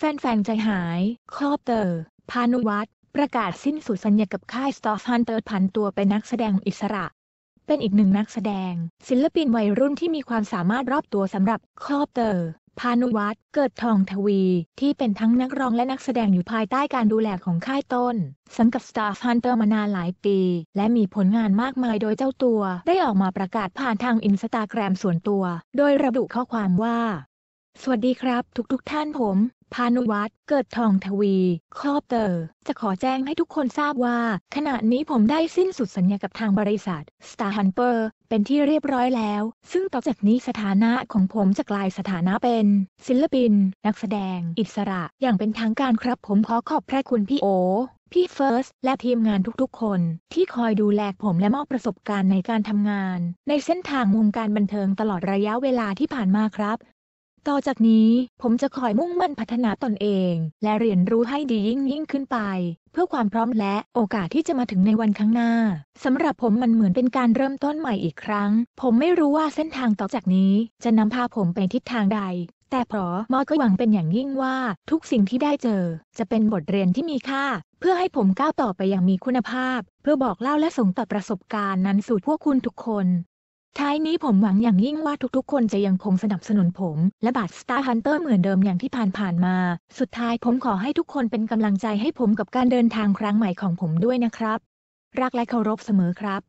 แฟนๆใจหาย ครอบเตอร์ พานุวัตร ประกาศสิ้นสุดสัญญา กับค่าย s t อฟฮันเตอร์ผันตัวเป็นนักแสดงอิสระ เป็นอีกหนึ่งนักแสดง ศิลปินวัยรุ่นที่มีความสามารถรอบตัวสำหรับครอบเตอร์ พานุวัตร เกิดทองทวี ที่เป็นทั้งนักร้องและนักแสดงอยู่ภายใต้การดูแลของค่ายต้น สังกับ Star Hunter มานานหลายปี และมีผลงานมากมายโดยเจ้าตัว ได้ออกมาประกาศผ่านทางอินสตาแกรมส่วนตัว โดยระบุข้อความว่า สวัสดีครับ ทุกๆทท่านผมพานุวัตรเกิดทองทวีครอบเตอร์ จะขอแจ้งให้ทุกคนทราบว่า ขณะนี้ผมได้สิ้นสุดสัญญากับทางบริษัท Star Hunter เป็นที่เรียบร้อยแล้ว ซึ่งต่อจากนี้สถานะของผมจะกลายสถานะเป็น ศิลปิน นักแสดงอิสระอย่างเป็นทางการครับผมขอขอบพระคุณพี่โอ พี่เฟิร์ส และทีมงานทุกๆคน ที่คอยดูแลผมและมอบประสบการณ์ในการทำงาน ในเส้นทางวงการบันเทิงตลอดระยะเวลาที่ผ่านมาครับต่อจากนี้ผมจะคอยมุ่งมั่นพัฒนาตนเองและเรียนรู้ให้ดียิ่งยิ่งขึ้นไป เพื่อความพร้อมและโอกาสที่จะมาถึงในวันข้างหน้าสำหรับผมมันเหมือนเป็นการเริ่มต้นใหม่อีกครั้ง ผมไม่รู้ว่าเส้นทางต่อจากนี้จะนำพาผมไปทิศทางใด แต่เพราะมอก็หวังเป็นอย่างยิ่งว่าทุกสิ่งที่ได้เจอจะเป็นบทเรียนที่มีค่า เพื่อให้ผมก้าวต่อไปอย่างมีคุณภาพ เพื่อบอกเล่าและส่งต่อประสบการณ์นั้นสู่พวกคุณทุกคนท้ายนี้ผมหวังอย่างยิ่งว่าทุกๆ คนจะยังคงสนับสนุนผม และบัตร์ฮันเตอร์เหมือนเดิมอย่างที่ผ่านๆมา สุดท้ายผมขอให้ทุกคนเป็นกำลังใจให้ผมกับการเดินทางครั้งใหม่ของผมด้วยนะครับ รักและเคารพเสมอครับ